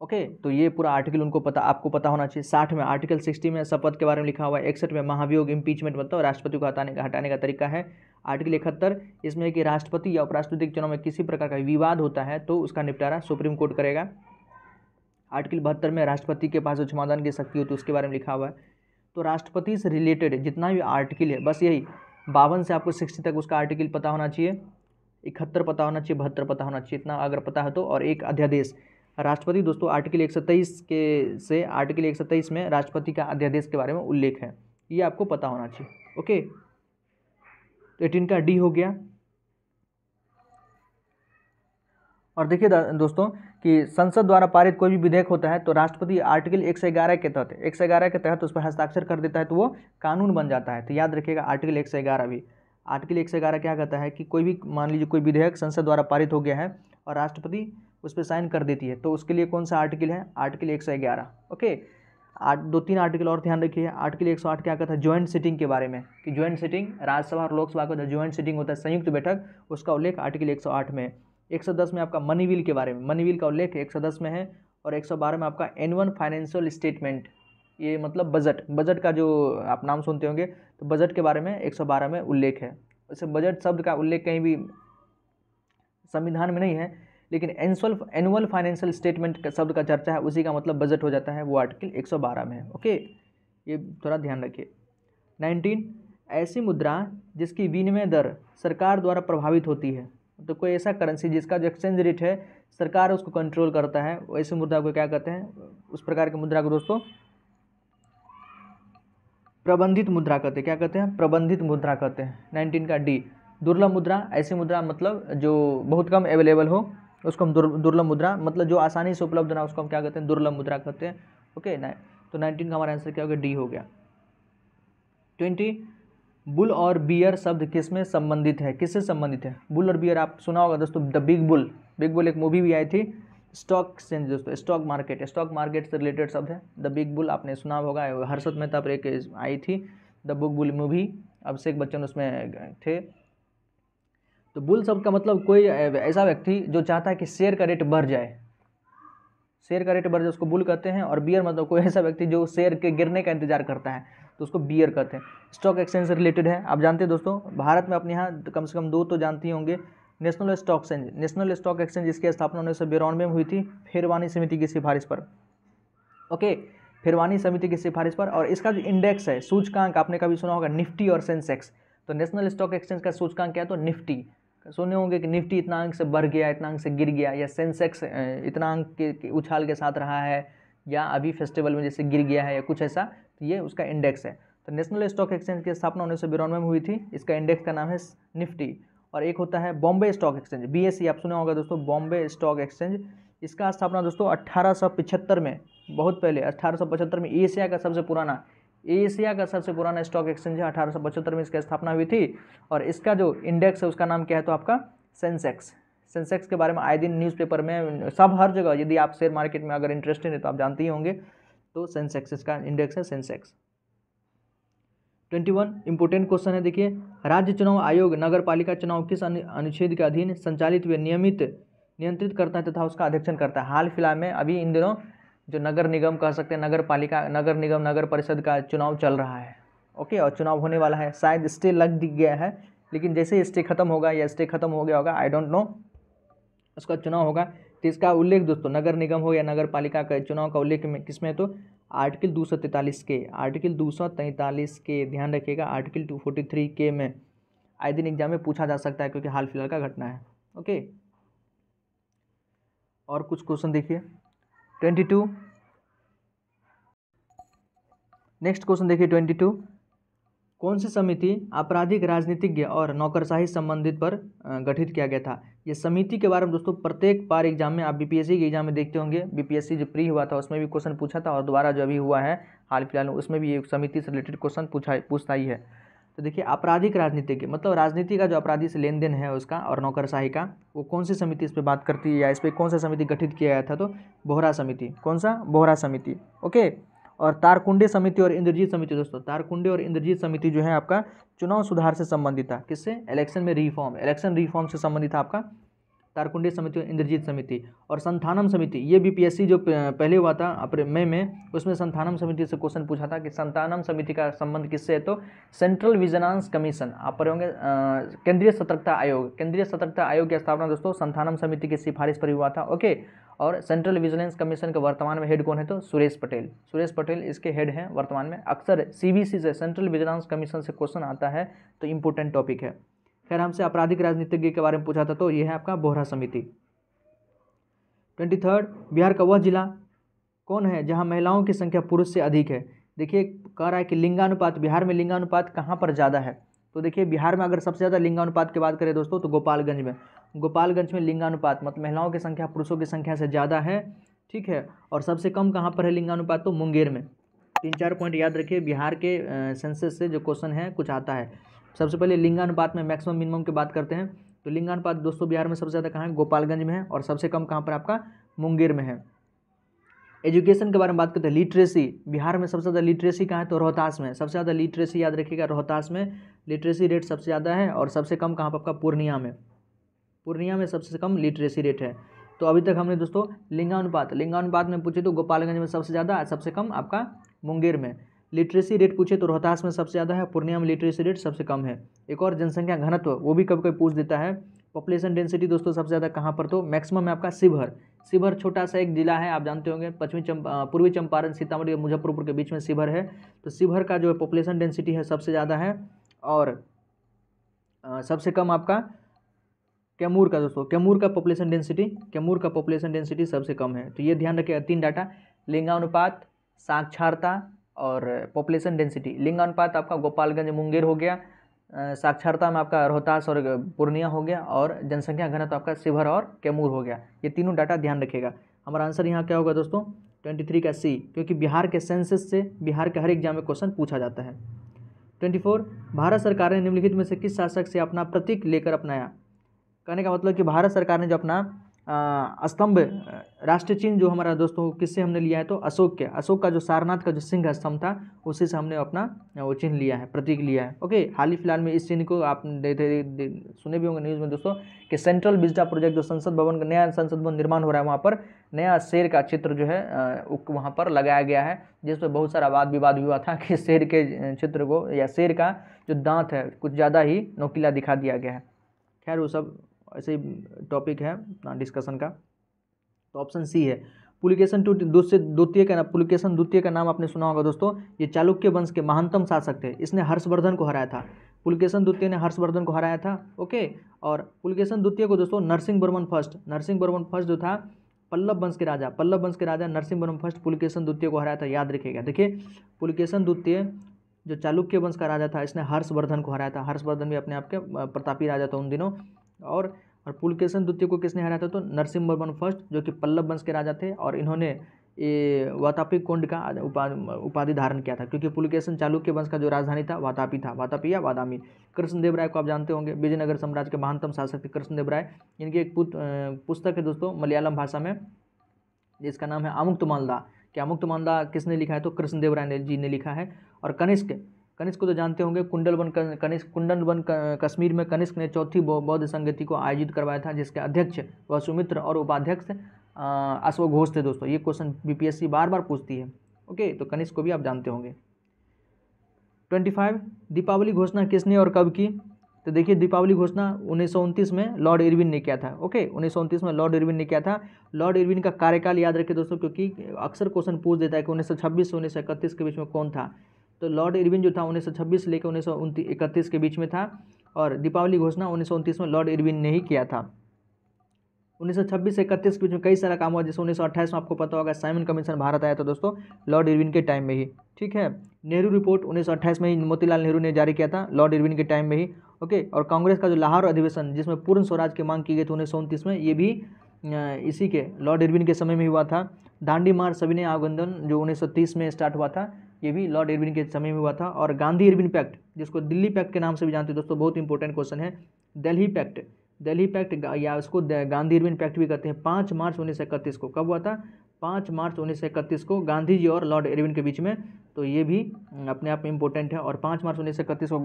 ओके okay, तो ये पूरा आर्टिकल उनको पता आपको पता होना चाहिए साठ में आर्टिकल सिक्सटी में शपथ के बारे में लिखा हुआ है इकसठ में महाभियोग इम्पीचमेंट मतलब राष्ट्रपति को हटाने का हटाने का तरीका है आर्टिकल इकहत्तर इसमें कि राष्ट्रपति या उपराष्ट्रपति के चुनाव में किसी प्रकार का विवाद होता है तो उसका निपटारा सुप्रीम कोर्ट करेगा आर्टिकल बहत्तर में राष्ट्रपति के पास जो क्षमादान की शक्ति होती है उसके बारे में लिखा हुआ है तो राष्ट्रपति से रिलेटेड जितना भी आर्टिकल है बस यही बावन से आपको सिक्सटी तक उसका आर्टिकल पता होना चाहिए इकहत्तर पता होना चाहिए बहत्तर पता होना चाहिए इतना अगर पता है तो और एक अध्यादेश राष्ट्रपति दोस्तों आर्टिकल एक के से आर्टिकल एक में राष्ट्रपति का अध्यादेश के बारे में उल्लेख है ये आपको पता होना चाहिए ओके तो एटीन का डी हो गया और देखिए दोस्तों कि संसद द्वारा पारित कोई भी विधेयक होता है तो राष्ट्रपति आर्टिकल एक सौ ग्यारह के तहत एक सौ ग्यारह के तहत उस पर हस्ताक्षर कर देता है तो वो कानून बन जाता है तो याद रखिएगा आर्टिकल एक सौ ग्यारह भी आर्टिकल एक सौ ग्यारह क्या कहता है कि कोई भी मान लीजिए कोई विधेयक संसद द्वारा पारित हो गया है और राष्ट्रपति उस पर साइन कर देती है तो उसके लिए कौन सा आर्टिकल है आर्टिकल एक सौ ग्यारह ओके आठ दो तीन आर्टिकल और ध्यान रखिए आर्टिकल एक सौ आठ क्या कहता है ज्वाइंट सिटिंग के बारे में कि ज्वाइंट सिटिंग राज्यसभा और लोकसभा का जो जॉइंट सिटिंग होता है संयुक्त बैठक उसका उल्लेख आर्टिकल एक सौ आठ में 110 में आपका मनी विल के बारे में मनी विल का उल्लेख 110 में है और 112 में आपका वन फाइनेंशियल स्टेटमेंट ये मतलब बजट बजट का जो आप नाम सुनते होंगे तो बजट के बारे में 112 में उल्लेख है वैसे बजट शब्द का उल्लेख कहीं भी संविधान में नहीं है लेकिन एंसुअल एनुअल फाइनेंशियल स्टेटमेंट का शब्द का चर्चा है उसी का मतलब बजट हो जाता है वो आर्टिकल बारह में है ओके ये थोड़ा ध्यान रखिए नाइनटीन ऐसी मुद्रा जिसकी विनिमय दर सरकार द्वारा प्रभावित होती है तो कोई ऐसा करेंसी जिसका जो एक्सचेंज रेट है सरकार उसको कंट्रोल करता है वैसे मुद्रा को क्या कहते हैं उस प्रकार के मुद्रा को दोस्तों प्रबंधित मुद्रा कहते हैं क्या कहते हैं प्रबंधित मुद्रा कहते हैं नाइनटीन का डी दुर्लभ मुद्रा ऐसी मुद्रा मतलब जो बहुत कम अवेलेबल हो उसको हम दुर्लभ दुर्लभ मुद्रा मतलब जो आसानी से उपलब्ध ना उसको हम क्या कहते हैं दुर्लभ मुद्रा कहते हैं ओके ना तो नाइनटीन का हमारा आंसर क्या हो गया डी हो गया ट्वेंटी बुल और बियर शब्द किस में संबंधित है किससे संबंधित है बुल और बियर आप सुना होगा दोस्तों the big bull big bull एक मूवी भी आई थी स्टॉक एक्सचेंज दोस्तों स्टॉक मार्केट स्टॉक मार्केट से रिलेटेड शब्द है द बिग बुल आपने सुना होगा हर्षद मेहता पर एक आई थी the big bull movie Abhishek Bachchan उसमें थे तो बुल शब्द का मतलब कोई ऐसा व्यक्ति जो चाहता है कि शेयर का रेट बढ़ जाए शेयर का रेट बढ़ जाए उसको बुल कहते हैं और बियर मतलब कोई ऐसा व्यक्ति जो शेयर के गिरने का इंतजार करता है तो उसको बियर कहते हैं स्टॉक एक्सचेंज से रिलेटेड है आप जानते हैं दोस्तों भारत में अपने यहाँ कम से कम दो तो जानते ही होंगे National Stock Exchange National Stock Exchange जिसकी स्थापना उन्नीस सौ बिरानवे में हुई थी फिरवानी समिति की सिफारिश पर ओके फिरवानी समिति की सिफारिश पर और इसका जो इंडेक्स है सूचकांक आपने कभी सुना होगा निफ्टी और सेंसेक्स तो नेशनल स्टॉक एक्सचेंज का सूचकांक क्या है तो निफ्टी सुने होंगे कि निफ्टी इतना अंक से बढ़ गया इतना अंक से गिर गया या सेंसेक्स इतना अंक के उछाल के साथ रहा है या अभी फेस्टिवल में जैसे गिर गया है या कुछ ऐसा तो ये उसका इंडेक्स है तो नेशनल स्टॉक एक्सचेंज की स्थापना उन्नीस सौ बिरानवे में हुई थी इसका इंडेक्स का नाम है निफ्टी और एक होता है बॉम्बे स्टॉक एक्सचेंज बी आप सुना होगा दोस्तों बॉम्बे स्टॉक एक्सचेंज इसका स्थापना दोस्तों अट्ठारह में बहुत पहले अट्ठारह में एशिया का सबसे पुराना एशिया का सबसे पुराना स्टॉक एक्सचेंज है अठारह में इसका स्थापना हुई थी और इसका जो इंडेक्स है उसका नाम क्या है तो आपका सेंसेक्स सेंसेक्स के बारे में आए दिन न्यूज़पेपर में सब हर जगह यदि आप शेयर मार्केट में अगर इंटरेस्टेड हैं तो आप जानते ही होंगे तो सेंसेक्स इसका इंडेक्स है Sensex twenty one important question है देखिए राज्य चुनाव आयोग नगर पालिका चुनाव किस अनुच्छेद के अधीन संचालित व नियमित नियंत्रित करता है तथा उसका अध्यक्षण करता है हाल फिलहाल में अभी इन दिनों जो नगर निगम कह सकते हैं नगर पालिका नगर निगम नगर परिषद का चुनाव चल रहा है ओके और चुनाव होने वाला है शायद स्टे लग गया है लेकिन जैसे स्टे खत्म होगा या स्टे खत्म हो गया होगा आई डोंट नो उसका चुनाव होगा तो इसका उल्लेख दोस्तों नगर निगम हो या नगर पालिका का चुनाव का उल्लेख में किस में तो आर्टिकल दो सौ तैंतालीस के आर्टिकल दो सौ तैंतालीस के ध्यान रखिएगा आर्टिकल टू फोर्टी थ्री के में आए दिन एग्जाम में पूछा जा सकता है क्योंकि हाल फिलहाल का घटना है ओके और कुछ क्वेश्चन देखिए ट्वेंटी टू नेक्स्ट क्वेश्चन देखिए ट्वेंटी टू कौन सी समिति आपराधिक राजनीतिज्ञ और नौकरशाही संबंधित पर गठित किया गया था ये समिति के बारे में दोस्तों प्रत्येक पार एग्जाम में आप बीपीएससी के एग्जाम में देखते होंगे बीपीएससी जो प्री हुआ था उसमें भी क्वेश्चन पूछा था और दोबारा जो अभी हुआ है हाल फिलहाल उसमें भी एक समिति से रिलेटेड क्वेश्चन पूछा पूछता ही है तो देखिए आपराधिक राजनीतिज्ञ मतलब राजनीति का जो अपराधी से लेन देन है उसका और नौकरशाही का वो कौन सी समिति इस पर बात करती है या इस पर कौन सा समिति गठित किया गया था तो बोहरा समिति कौन सा बोहरा समिति ओके और तारकुंडे समिति और इंद्रजीत समिति दोस्तों तारकुंडे और इंद्रजीत समिति जो है आपका चुनाव सुधार से संबंधित था किससे इलेक्शन में रिफॉर्म इलेक्शन रिफॉर्म से संबंधित था आपका तारकुंडी समिति इंद्रजीत समिति और संथानम समिति ये बीपीएससी जो पहले हुआ था अप्रैल मई में उसमें संथानम समिति से क्वेश्चन पूछा था कि संतानम समिति का संबंध किससे है तो सेंट्रल विजिलेंस कमीशन आप पर होंगे केंद्रीय सतर्कता आयोग केंद्रीय सतर्कता आयोग की स्थापना दोस्तों संथानम समिति की सिफारिश पर हुआ था ओके और सेंट्रल विजिलेंस कमीशन के वर्तमान में हेड कौन है तो सुरेश पटेल सुरेश पटेल इसके हेड हैं वर्तमान में अक्सर सी से सेंट्रल विजिलेंस कमीशन से क्वेश्चन आता है तो इम्पोर्टेंट टॉपिक है खैर हमसे आपराधिक राजनीतिज्ञ के बारे में पूछा था तो ये है आपका बोहरा समिति ट्वेंटी थर्ड बिहार का वह जिला कौन है जहाँ महिलाओं की संख्या पुरुष से अधिक है देखिए कह रहा है कि लिंगानुपात बिहार में लिंगानुपात कहाँ पर ज़्यादा है तो देखिए बिहार में अगर सबसे ज़्यादा लिंगानुपात की बात करें दोस्तों तो गोपालगंज में गोपालगंज में लिंगानुपात मतलब महिलाओं की संख्या पुरुषों की संख्या से ज़्यादा है ठीक है और सबसे कम कहाँ पर है लिंगानुपात तो मुंगेर में तीन चार पॉइंट याद रखिए बिहार के सेंसस से जो क्वेश्चन है कुछ आता है सबसे पहले लिंगानुपात में मैक्सिमम मिनिमम की बात करते हैं तो लिंगानुपात दोस्तों बिहार में सबसे ज़्यादा कहाँ है गोपालगंज में है और सबसे कम कहाँ पर आपका मुंगेर में है एजुकेशन के बारे में बात करते हैं लिटरेसी बिहार में सबसे ज़्यादा लिटरेसी कहाँ है तो रोहतास में सबसे ज़्यादा लिटरेसी याद रखिएगा रोहतास में लिटरेसी रेट सबसे ज़्यादा है और सबसे कम कहाँ पर आपका पूर्णिया में पूर्णिया में सबसे कम लिटरेसी रेट है तो अभी तक हमने दोस्तों लिंगानुपात लिंगानुपात में पूछे तो गोपालगंज में सबसे ज़्यादा सबसे कम आपका मुंगेर में लिटरेसी रेट पूछे तो रोहतास में सबसे ज़्यादा है पूर्णिया में लिटरेसी रेट सबसे कम है एक और जनसंख्या घनत्व वो भी कभी कभी पूछ देता है पॉपुलेशन डेंसिटी दोस्तों सबसे ज़्यादा कहाँ पर तो मैक्सिमम है आपका शिवहर शिवहर छोटा सा एक ज़िला है आप जानते होंगे पश्चिमी चंपा पूर्वी चंपारण सीतामढ़ी और मुजफ्फरपुर के बीच में शिवहर है तो शिवहर का जो है पॉपुलेशन डेंसिटी है सबसे ज़्यादा है और सबसे कम आपका कैमूर का दोस्तों कैमूर का पॉपुलेशन डेंसिटी कैमूर का पॉपुलेशन डेंसिटी सबसे कम है तो ये ध्यान रखिएगा तीन डाटा लिंगानुपात साक्षरता और पॉपुलेशन डेंसिटी लिंग अनुपात आपका गोपालगंज मुंगेर हो गया साक्षरता में आपका रोहतास और पूर्णिया हो गया और जनसंख्या घनत्व आपका शिवहर और कैमूर हो गया ये तीनों डाटा ध्यान रखेगा हमारा आंसर यहाँ क्या होगा दोस्तों ट्वेंटी थ्री का सी क्योंकि बिहार के सेंसस से बिहार के हर एग्जाम में क्वेश्चन पूछा जाता है ट्वेंटी फोर भारत सरकार ने निम्नलिखित में से किस शासक से अपना प्रतीक लेकर अपनाया कहने का मतलब कि भारत सरकार ने जो अपना स्तंभ राष्ट्र चिन्ह जो हमारा दोस्तों किससे हमने लिया है तो अशोक के अशोक का जो सारनाथ का जो सिंह स्तंभ था उसी से हमने अपना वो चिन्ह लिया है प्रतीक लिया है ओके हाल ही फिलहाल में इस चिन्ह को आप दे, दे, दे, दे सुने भी होंगे न्यूज़ में दोस्तों कि सेंट्रल बिजटा प्रोजेक्ट जो संसद भवन का नया संसद भवन निर्माण हो रहा है वहाँ पर नया शेर का चित्र जो है वहाँ पर लगाया गया है जिसमें बहुत सारा वाद विवाद भी हुआ था कि शेर के चित्र को या शेर का जो दांत है कुछ ज़्यादा ही नोकीला दिखा दिया गया है खैर वो सब ऐसे टॉपिक है डिस्कशन का तो ऑप्शन सी है पुलिकेशन टू दूसरे द्वितीय का नाम पुलिकेशन द्वितीय का नाम आपने सुना होगा दोस्तों ये चालुक्य वंश के महानतम शासक थे इसने हर्षवर्धन को हराया था पुलकेशन द्वितीय ने हर्षवर्धन को हराया था ओके और पुलकेशन द्वितीय को दोस्तों नरसिंह वर्मन फर्स्ट नरसिंह वर्मन फर्स्ट जो था पल्लव वंश के राजा पल्लव वंश के राजा नरसिंह वर्मन फर्स्ट पुलकेशन द्वितीय को हराया था याद रखिएगा देखिए पुलकेशन द्वितीय जो चालुक्य वंश का राजा था इसने हर्षवर्धन को हराया था हर्षवर्धन भी अपने आपके प्रतापी राजा था उन दिनों और और पुलकेशन द्वितीय को किसने हराया था तो नरसिंह वर्मन फर्स्ट जो कि पल्लव वंश के राजा थे और इन्होंने ये वातापी कुंड का उपाधि धारण किया था क्योंकि पुलकेशन चालुक्य वंश का जो राजधानी था वातापी था वातापी या वादामी कृष्णदेव राय को आप जानते होंगे विजयनगर साम्राज्य के महानतम शासक थे कृष्णदेव राय इनकी एक पुस्तक है दोस्तों मलयालम भाषा में जिसका नाम है आमुक्त मालदा क्या आमुक्त मालदा किसने लिखा है तो कृष्णदेव राय जी ने लिखा है और कनिष्क कनिष्क को तो जानते होंगे कुंडल वन कनिष्क वन कश्मीर में कनिष्क ने चौथी बौद्ध संगति को आयोजित करवाया था जिसके अध्यक्ष सुमित्र और उपाध्यक्ष अश्व घोष थे दोस्तों ये क्वेश्चन बीपीएससी बार बार पूछती है ओके तो कनिष्क को भी आप जानते होंगे ट्वेंटी फाइव दीपावली घोषणा किसने और कब की तो देखिए दीपावली घोषणा उन्नीस में लॉर्ड इरविन ने किया था ओके उन्नीस में लॉर्ड इरविन ने किया था लॉर्ड इरविन का कार्यकाल याद रखें दोस्तों क्योंकि अक्सर क्वेश्चन पूछ देता है कि उन्नीस सौ छब्बीस से उन्नीस के बीच में कौन था तो लॉर्ड इरविन जो था उन्नीस सौ छब्बीस लेकर उन्नीस सौ इकतीस के बीच में था और दीपावली घोषणा उन्नीस सौ उनतीस में लॉर्ड इरविन ने ही किया था उन्नीस सौ छब्बीस से इकतीस के बीच में कई सारा काम हुआ जैसे उन्नीस सौ अट्ठाईस में आपको पता होगा साइमन कमीशन भारत आया था दोस्तों लॉर्ड इरविन के टाइम में ही ठीक है नेहरू रिपोर्ट उन्नीस सौ अट्ठाईस में ही मोतीलाल नेहरू ने जारी किया था लॉर्ड इरविन के टाइम में ही ओके और कांग्रेस का जो लाहौर अधिवेशन जिसमें पूर्ण स्वराज की मांग की गई थी उन्नीस सौ में ये भी इसी के लॉर्ड इरविन के समय में हुआ था दांडी मार्च सविनय आवंदन जो उन्नीस में स्टार्ट हुआ था ये भी लॉर्ड इरविन के समय में हुआ था और गांधी इरविन पैक्ट जिसको दिल्ली पैक्ट के नाम से भी जानते हैं दोस्तों बहुत इंपॉर्टेंट क्वेश्चन है दिल्ली पैक्ट दिल्ली पैक्ट या उसको गांधी इरविन पैक्ट भी कहते हैं पाँच मार्च उन्नीस सौ इकतीस को कब हुआ था पाँच मार्च उन्नीस सौ इकतीस को गांधी जी और लॉर्ड इरविन के बीच में तो ये भी अपने आप में इम्पोर्टेंट है और पाँच मार्च उन्नीस सौ इकतीस को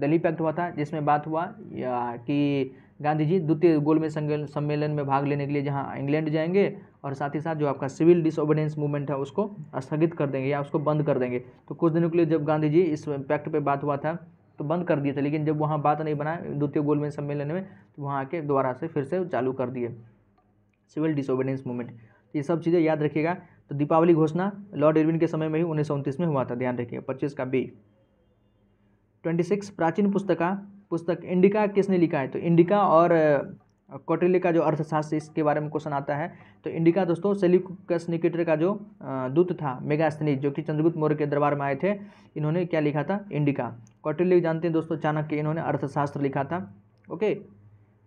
दिल्ली पैक्ट हुआ था जिसमें बात हुआ या कि गांधी जी द्वितीय गोलमेज सम्मेलन में भाग लेने के लिए जहाँ इंग्लैंड जाएंगे और साथ ही साथ जो आपका सिविल डिसोबिडेंस मूवमेंट है उसको स्थगित कर देंगे या उसको बंद कर देंगे तो कुछ दिनों के लिए जब गांधी जी इस पैक्ट पर बात हुआ था तो बंद कर दिए थे लेकिन जब वहाँ बात नहीं बना द्वितीय गोलमेज सम्मेलन में तो वहाँ आके दोबारा से फिर से चालू कर दिए सिविल डिसोबिडेंस मूवमेंट ये सब चीज़ें याद रखिएगा तो दीपावली घोषणा लॉर्ड इरविन के समय में ही उन्नीस में हुआ था ध्यान रखिए पच्चीस का बी ट्वेंटी सिक्स प्राचीन पुस्तका पुस्तक इंडिका किसने लिखा है तो इंडिका और कौटिल्य का जो अर्थशास्त्र इसके बारे में क्वेश्चन आता है तो इंडिका दोस्तों सेल्यूकस निकेटर का जो दूत था मेगास्थनीज जो कि चंद्रगुप्त मौर्य के दरबार में आए थे इन्होंने क्या लिखा था इंडिका कौटिल्य जानते हैं दोस्तों चाणक्य इन्होंने अर्थशास्त्र लिखा था ओके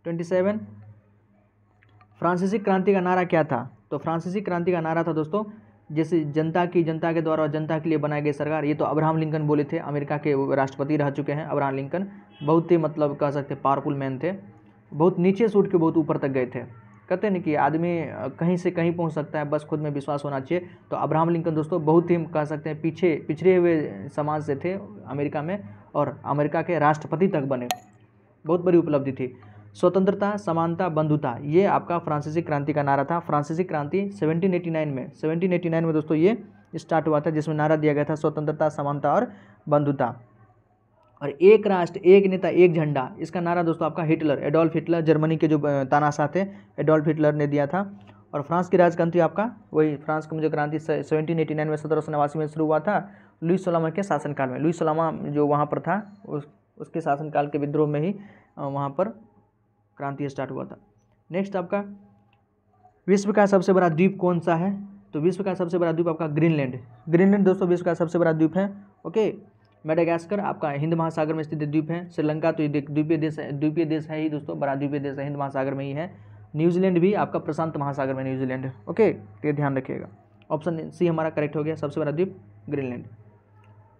ट्वेंटी सेवन फ्रांसीसी क्रांति का नारा क्या था तो फ्रांसीसी क्रांति का नारा था दोस्तों जैसे जनता की जनता के द्वारा और जनता के लिए बनाई गई सरकार ये तो अब्राहम लिंकन बोले थे अमेरिका के राष्ट्रपति रह चुके हैं अब्राहम लिंकन बहुत ही मतलब कह सकते पावरफुल मैन थे बहुत नीचे से उठ के बहुत ऊपर तक गए थे कहते हैं ना कि आदमी कहीं से कहीं पहुंच सकता है बस खुद में विश्वास होना चाहिए तो अब्राहम लिंकन दोस्तों बहुत ही कह सकते हैं पीछे पिछड़े हुए समाज से थे अमेरिका में और अमेरिका के राष्ट्रपति तक बने बहुत बड़ी उपलब्धि थी स्वतंत्रता समानता बंधुता ये आपका फ्रांसीसी क्रांति का नारा था फ्रांसीसी क्रांति 1789 में 1789 में दोस्तों ये स्टार्ट हुआ था जिसमें नारा दिया गया था स्वतंत्रता समानता और बंधुता और एक राष्ट्र एक नेता एक झंडा इसका नारा दोस्तों आपका हिटलर एडोल्फ हिटलर जर्मनी के जो तानाशाह थे एडोल्फ हिटलर ने दिया था और फ्रांस की राजक्रांति आपका वही फ्रांस की मुझे क्रांति सेवनटीन एटी नाइन में सत्रह सौ नवासी में शुरू हुआ था लुई सोलामा के शासनकाल में लुई सोलामा जो वहाँ पर था उस उसके शासनकाल के विद्रोह में ही वहाँ पर क्रांति स्टार्ट हुआ था नेक्स्ट आपका विश्व का सबसे बड़ा द्वीप कौन सा है तो विश्व का सबसे बड़ा द्वीप आपका ग्रीनलैंड ग्रीनलैंड दोस्तों विश्व का सबसे बड़ा द्वीप है ओके मेडागास्कर आपका हिंद महासागर में स्थित द्वीप है श्रीलंका तो ये द्वीपीय देश है द्वीपीय देश है ही दोस्तों बड़ा द्वीपीय देश है हिंद महासागर में ही है न्यूजीलैंड भी आपका प्रशांत महासागर में न्यूजीलैंड ओके तो ये ध्यान रखिएगा ऑप्शन सी हमारा करेक्ट हो गया सबसे बड़ा द्वीप ग्रीनलैंड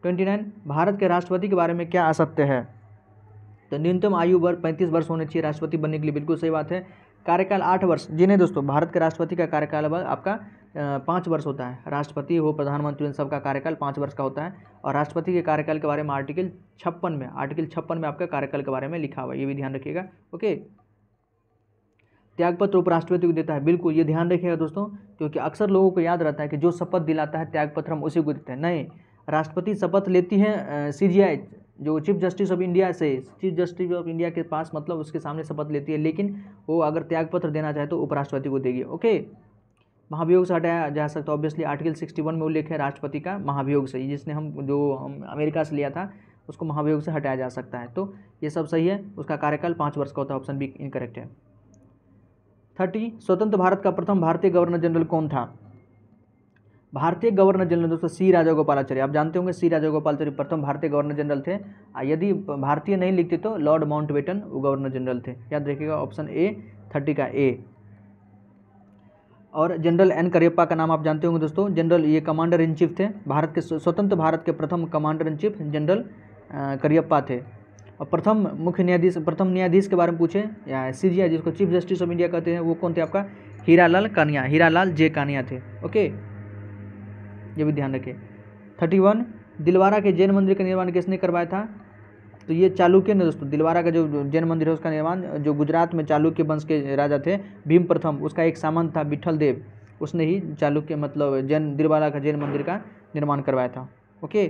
ट्वेंटी नाइन भारत के राष्ट्रपति के बारे में क्या असत्य है तो न्यूनतम आयु वर्ग पैंतीस वर्ष होने चाहिए राष्ट्रपति बनने के लिए बिल्कुल सही बात है कार्यकाल आठ वर्ष जी नहीं दोस्तों भारत के राष्ट्रपति का कार्यकाल आपका पाँच वर्ष होता है राष्ट्रपति हो प्रधानमंत्री इन सबका कार्यकाल पाँच वर्ष का होता है और राष्ट्रपति के कार्यकाल के बारे में आर्टिकल छप्पन में आर्टिकल छप्पन में आपका कार्यकाल के बारे में लिखा हुआ है ये भी ध्यान रखिएगा ओके त्यागपत्र उपराष्ट्रपति को देता है बिल्कुल ये ध्यान रखिएगा दोस्तों क्योंकि अक्सर लोगों को याद रहता है कि जो शपथ दिलाता है त्यागपत्र हम उसी को देते हैं नहीं राष्ट्रपति शपथ लेती है सी जी आई जो चीफ जस्टिस ऑफ इंडिया से चीफ जस्टिस ऑफ इंडिया के पास मतलब उसके सामने शपथ लेती है लेकिन वो अगर त्यागपत्र देना चाहे तो उपराष्ट्रपति को देगी ओके महाभियोग से हटाया जा सकता है ऑब्वियसली आर्टिकल सिक्सटी वन में उल्लेख है राष्ट्रपति का महाभियोग से जिसने हम जो हम अमेरिका से लिया था उसको महाभियोग से हटाया जा सकता है तो ये सब सही है उसका कार्यकाल पाँच वर्ष का होता है ऑप्शन बी इनकरेक्ट है थर्टी स्वतंत्र भारत का प्रथम भारतीय गवर्नर जनरल कौन था भारतीय गवर्नर जनरल दोस्तों सी राजागोपालाचार्य आप जानते होंगे सी राजागोपालाचार्य तो प्रथम भारतीय गवर्नर जनरल थे यदि भारतीय नहीं लिखते तो लॉर्ड बेटन वो गवर्नर जनरल थे याद रखिएगा ऑप्शन ए थर्टी का ए और जनरल एन करियप्पा का नाम आप जानते होंगे दोस्तों जनरल ये कमांडर इन चीफ थे भारत के स्वतंत्र भारत के प्रथम commander in chief general Cariappa थे और प्रथम मुख्य न्यायाधीश प्रथम न्यायाधीश के बारे में पूछे या सी जिसको चीफ जस्टिस ऑफ इंडिया कहते हैं वो कौन थे आपका हीरालाल कानिया हीरालाल जे कानिया थे ओके ये भी ध्यान रखें थर्टी वन दिलवारा के जैन मंदिर का निर्माण किसने करवाया था तो ये चालुक्य ने दोस्तों दिलवारा का जो जैन मंदिर है उसका निर्माण जो गुजरात में चालुक्य वंश के राजा थे भीम प्रथम उसका एक सामंत था विठल देव उसने ही चालुक्य मतलब जैन दिलवारा का जैन मंदिर का निर्माण करवाया था ओके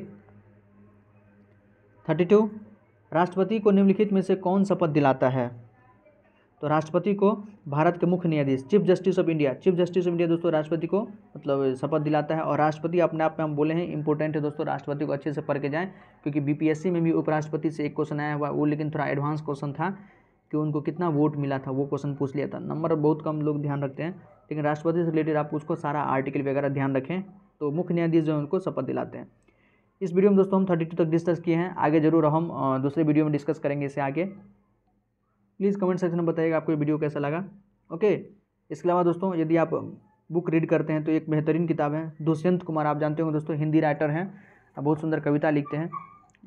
थर्टी टू राष्ट्रपति को निम्नलिखित में से कौन शपथ दिलाता है तो राष्ट्रपति को भारत के मुख्य न्यायाधीश Chief Justice of India Chief Justice of India दोस्तों राष्ट्रपति को मतलब शपथ दिलाता है और राष्ट्रपति अपने आप में हम बोले हैं इंपॉर्टेंट है दोस्तों राष्ट्रपति को अच्छे से पढ़ के जाएँ क्योंकि बीपीएससी में भी उपराष्ट्रपति से एक क्वेश्चन आया हुआ वो लेकिन थोड़ा एडवांस क्वेश्चन था कि उनको कितना वोट मिला था वो क्वेश्चन पूछ लिया था नंबर बहुत कम लोग ध्यान रखते हैं लेकिन राष्ट्रपति से रिलेटेड आप उसको सारा आर्टिकल वगैरह ध्यान रखें तो मुख्य न्यायाधीश जो है उनको शपथ दिलाते हैं इस वीडियो में दोस्तों हम थर्टी टू तक डिस्कस किए हैं आगे जरूर हम दूसरे वीडियो में डिस्कस करेंगे इसे आगे प्लीज़ कमेंट सेक्शन में बताइएगा आपको ये वीडियो कैसा लगा ओके इसके अलावा दोस्तों यदि आप बुक रीड करते हैं तो एक बेहतरीन किताब है दुष्यंत कुमार आप जानते होंगे दोस्तों हिंदी राइटर हैं बहुत सुंदर कविता लिखते हैं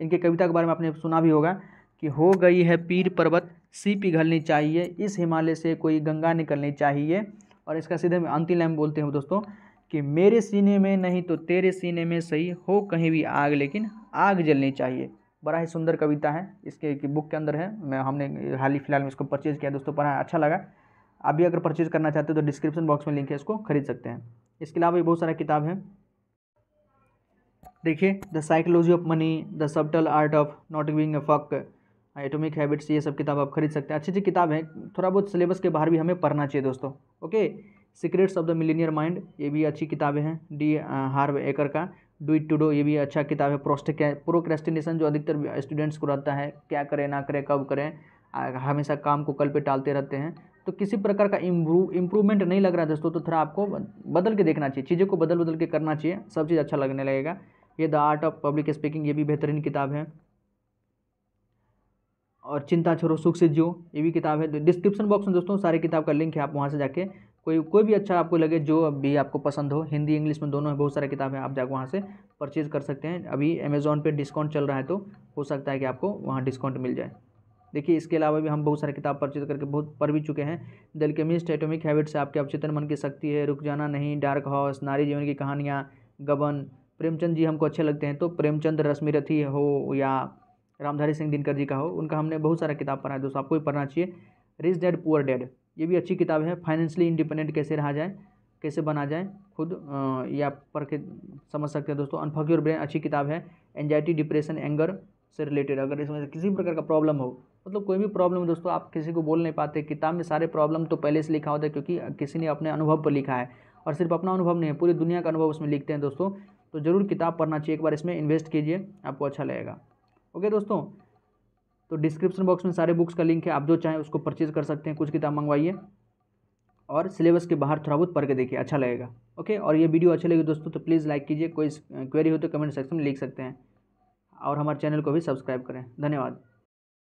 इनके कविता के बारे में आपने सुना भी होगा कि हो गई है पीर पर्वत सी पिघलनी चाहिए इस हिमालय से कोई गंगा निकलनी चाहिए और इसका सीधे में अंतिम लाइन बोलते हैं दोस्तों कि मेरे सीने में नहीं तो तेरे सीने में सही हो कहीं भी आग लेकिन आग जलनी चाहिए बड़ा ही सुंदर कविता है इसके बुक के अंदर है मैं हमने हाल ही फिलहाल में इसको परचेज़ किया दोस्तों पढ़ा हाँ, अच्छा लगा आप भी अगर परचेज़ करना चाहते हो तो डिस्क्रिप्शन बॉक्स में लिंक है इसको खरीद सकते हैं इसके अलावा भी बहुत सारा किताब है देखिए the psychology of money the subtle art of not giving a fuck atomic habits ये सब किताब आप खरीद सकते हैं अच्छी अच्छी किताब है थोड़ा बहुत सिलेबस के बाहर भी हमें पढ़ना चाहिए दोस्तों okay secrets of the millionaire mind ये भी अच्छी किताबें हैं डी हार्व एकर का डू इट टू डो ये भी अच्छा किताब है प्रोस्टिक प्रोक्रेस्टिनेशन जो अधिकतर स्टूडेंट्स को रहता है क्या करें ना करें कब करें हमेशा काम को कल पे टालते रहते हैं तो किसी प्रकार का इम्प्रूव इम्प्रूवमेंट नहीं लग रहा दोस्तों तो थोड़ा आपको बदल के देखना चाहिए चीज़ों को बदल बदल के करना चाहिए सब चीज़ अच्छा लगने लगेगा ये the art of public speaking ये भी बेहतरीन किताब है और चिंता छोड़ो सुख से जियो ये भी किताब है डिस्क्रिप्शन तो बॉक्स में दोस्तों सारी किताब का लिंक है आप वहाँ से जाके कोई कोई भी अच्छा आपको लगे जो भी आपको पसंद हो हिंदी इंग्लिश में दोनों बहुत सारी किताबें आप जाकर वहाँ से परचेज़ कर सकते हैं अभी अमेज़ोन पे डिस्काउंट चल रहा है तो हो सकता है कि आपको वहाँ डिस्काउंट मिल जाए देखिए इसके अलावा भी हम बहुत सारे किताब परचेज करके बहुत पढ़ भी चुके हैं द एल्केमिस्ट एटॉमिक हैबिट से आपके अवचेतन मन की शक्ति है रुक जाना नहीं डार्क हाउस नारी जीवन की कहानियाँ गबन प्रेमचंद जी हमको अच्छे लगते हैं तो प्रेमचंद रश्मि रथी हो या रामधारी सिंह दिनकर जी का हो उनका हमने बहुत सारा किताब पढ़ा है दोस्तों आपको भी पढ़ना चाहिए रिच डैड पुअर डैड ये भी अच्छी किताब है फाइनेंशली इंडिपेंडेंट कैसे रहा जाए कैसे बना जाए खुद ये आप पढ़ के समझ सकते हैं दोस्तों अनफक योर ब्रेन अच्छी किताब है एनजाइटी डिप्रेशन एंगर से रिलेटेड अगर इसमें किसी भी प्रकार का प्रॉब्लम हो मतलब कोई भी प्रॉब्लम दोस्तों आप किसी को बोल नहीं पाते किताब में सारे प्रॉब्लम तो पहले से लिखा होता है क्योंकि किसी ने अपने अनुभव पर लिखा है और सिर्फ अपना अनुभव नहीं है पूरी दुनिया का अनुभव उसमें लिखते हैं दोस्तों तो ज़रूर किताब पढ़ना चाहिए एक बार इसमें इन्वेस्ट कीजिए आपको अच्छा लगेगा ओके दोस्तों तो डिस्क्रिप्शन बॉक्स में सारे बुक्स का लिंक है आप जो चाहें उसको परचेज़ कर सकते हैं कुछ किताब मंगवाइए और सिलेबस के बाहर थोड़ा बहुत पढ़ के देखिए अच्छा लगेगा ओके और ये वीडियो अच्छी लगे दोस्तों तो प्लीज़ लाइक कीजिए कोई क्वेरी हो तो कमेंट सेक्शन में लिख सकते हैं और हमारे चैनल को भी सब्सक्राइब करें धन्यवाद